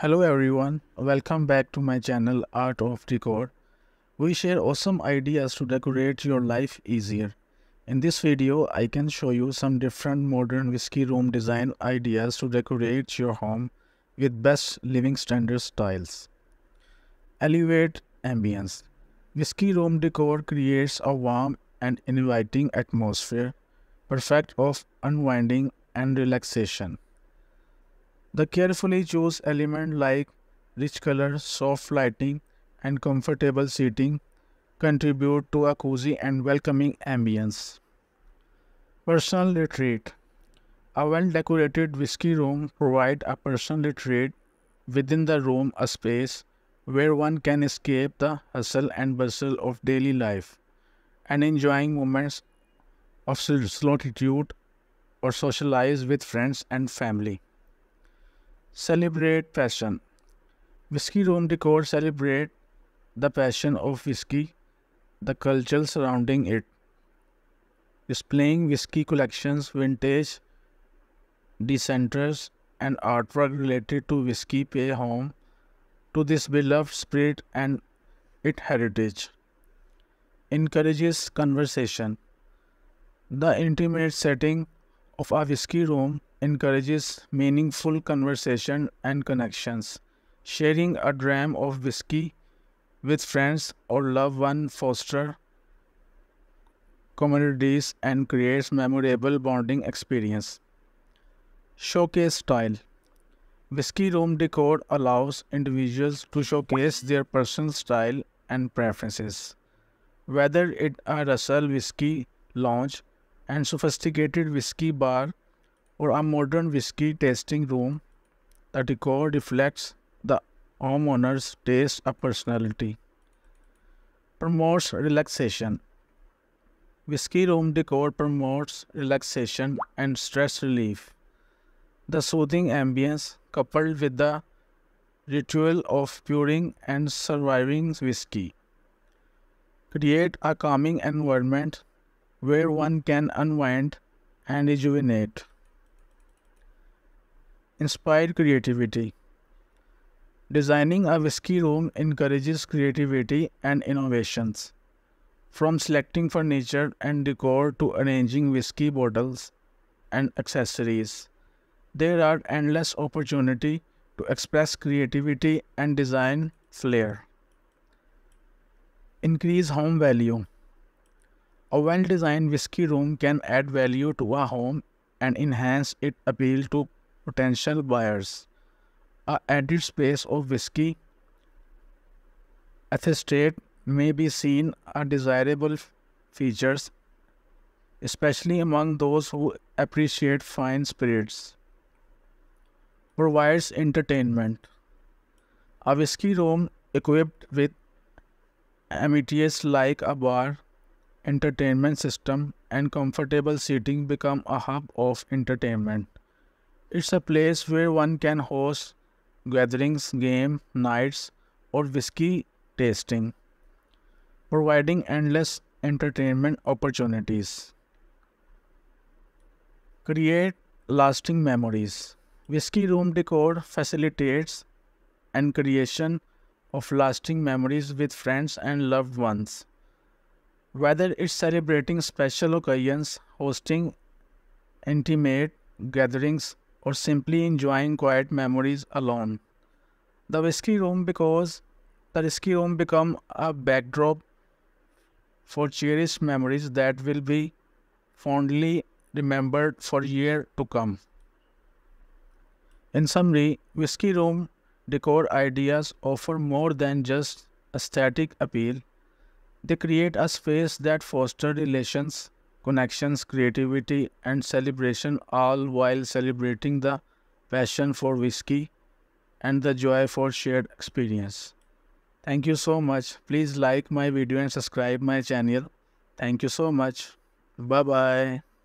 Hello everyone, welcome back to my channel Art of Decor. We share awesome ideas to decorate your life easier. In this video, I can show you some different modern whiskey room design ideas to decorate your home with best living standard styles. Elevate ambience. Whiskey room decor creates a warm and inviting atmosphere, perfect of unwinding and relaxation. The carefully chosen elements like rich color, soft lighting, and comfortable seating contribute to a cozy and welcoming ambience. Personal retreat A well-decorated whiskey room provides a personal retreat within the room a space where one can escape the hustle and bustle of daily life and enjoying moments of solitude or socialize with friends and family. Celebrate Passion Whiskey Room Decor celebrate the passion of whiskey, the culture surrounding it. Displaying whiskey collections, vintage, decanters, and artwork related to whiskey pay home to this beloved spirit and its heritage. Encourages conversation. The intimate setting of a whiskey room encourages meaningful conversation and connections. Sharing a dram of whiskey with friends or loved ones fosters communities and creates memorable bonding experience. Showcase style Whiskey room decor allows individuals to showcase their personal style and preferences. Whether it a Russell Whiskey lounge and sophisticated whiskey bar or a modern whiskey tasting room, the decor reflects the homeowner's taste of personality. Promotes relaxation. Whiskey room decor promotes relaxation and stress relief. The soothing ambience, coupled with the ritual of pouring and serving whiskey, create a calming environment where one can unwind and rejuvenate. Inspired creativity. Designing a whiskey room encourages creativity and innovations. From selecting furniture and decor to arranging whiskey bottles and accessories, there are endless opportunity to express creativity and design flair. Increase home value. A well-designed whiskey room can add value to a home and enhance its appeal to potential buyers. A added space of whiskey acetate may be seen are desirable features, especially among those who appreciate fine spirits. Provides entertainment. A whiskey room equipped with amenities like a bar, entertainment system, and comfortable seating become a hub of entertainment. It's a place where one can host gatherings, game nights, or whiskey tasting, providing endless entertainment opportunities. Create lasting memories. Whiskey room decor facilitates and creation of lasting memories with friends and loved ones. Whether it's celebrating special occasions, hosting intimate gatherings, or simply enjoying quiet memories alone. The whiskey room because the whiskey room become a backdrop for cherished memories that will be fondly remembered for years to come. In summary, whiskey room decor ideas offer more than just aesthetic appeal. They create a space that fosters relations connections, creativity, and celebration, all while celebrating the passion for whiskey and the joy for shared experience. Thank you so much. Please like my video and subscribe my channel. Thank you so much. Bye bye.